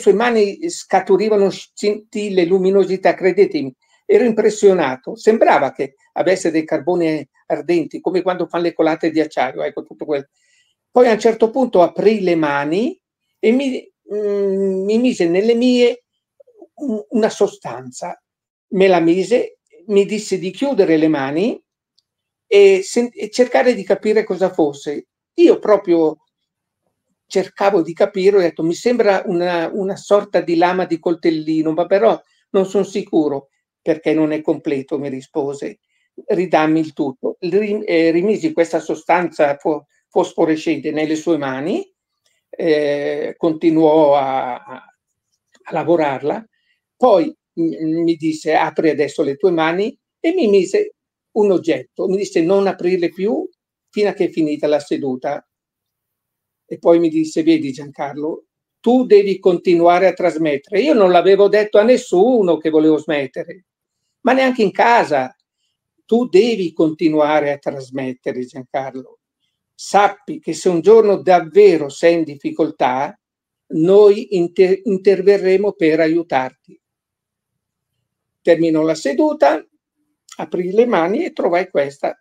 sue mani scaturivano scintille luminosità, credetemi. Ero impressionato, sembrava che avesse dei carboni ardenti, come quando fanno le colate di acciaio, ecco tutto quello. Poi a un certo punto aprì le mani e mi, mh, mm, mi mise nelle mie una sostanza, me la mise, mi disse di chiudere le mani e, se, e cercare di capire cosa fosse. Io proprio cercavo di capire, ho detto mi sembra una, una sorta di lama di coltellino, ma però non sono sicuro perché non è completo, mi rispose. Ridammi il tutto. Eh, rimisi questa sostanza fosforescente nelle sue mani, eh, continuò a, a lavorarla, poi mi disse apri adesso le tue mani e mi mise un oggetto, mi disse non aprirle più fino a che è finita la seduta e poi mi disse, vedi Giancarlo, tu devi continuare a trasmettere. Io non l'avevo detto a nessuno che volevo smettere, ma neanche in casa. Tu devi continuare a trasmettere, Giancarlo. Sappi che se un giorno davvero sei in difficoltà, noi inter- interverremo per aiutarti. Terminò la seduta, aprì le mani e trovai questa